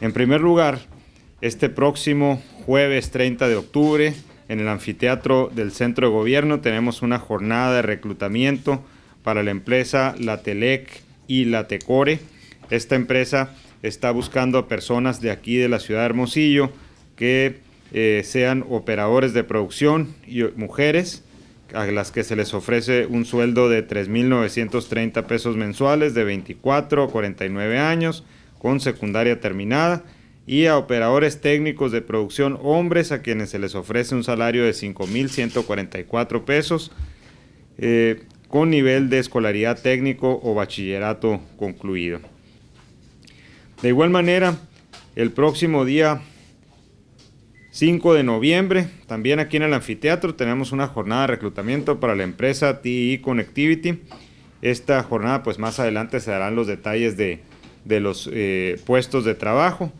En primer lugar, este próximo jueves 30 de octubre, en el anfiteatro del Centro de Gobierno, tenemos una jornada de reclutamiento para la empresa La Telec y La Tecore. Esta empresa está buscando a personas de aquí de la ciudad de Hermosillo que eh, sean operadores de producción y eh, mujeres a las que se les ofrece un sueldo de 3.930 pesos mensuales de 24 a 49 años con secundaria terminada y a operadores técnicos de producción hombres a quienes se les ofrece un salario de 5.144 pesos eh, con nivel de escolaridad técnico o bachillerato concluido. De igual manera, el próximo día 5 de noviembre, también aquí en el anfiteatro tenemos una jornada de reclutamiento para la empresa TI Connectivity. Esta jornada, pues más adelante se darán los detalles de, de los eh, puestos de trabajo.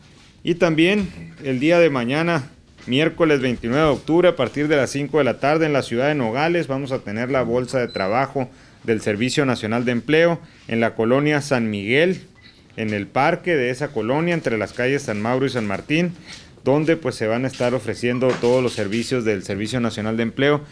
Y también el día de mañana, miércoles 29 de octubre, a partir de las 5 de la tarde en la ciudad de Nogales, vamos a tener la bolsa de trabajo del Servicio Nacional de Empleo en la colonia San Miguel, en el parque de esa colonia, entre las calles San Mauro y San Martín, donde pues se van a estar ofreciendo todos los servicios del Servicio Nacional de Empleo.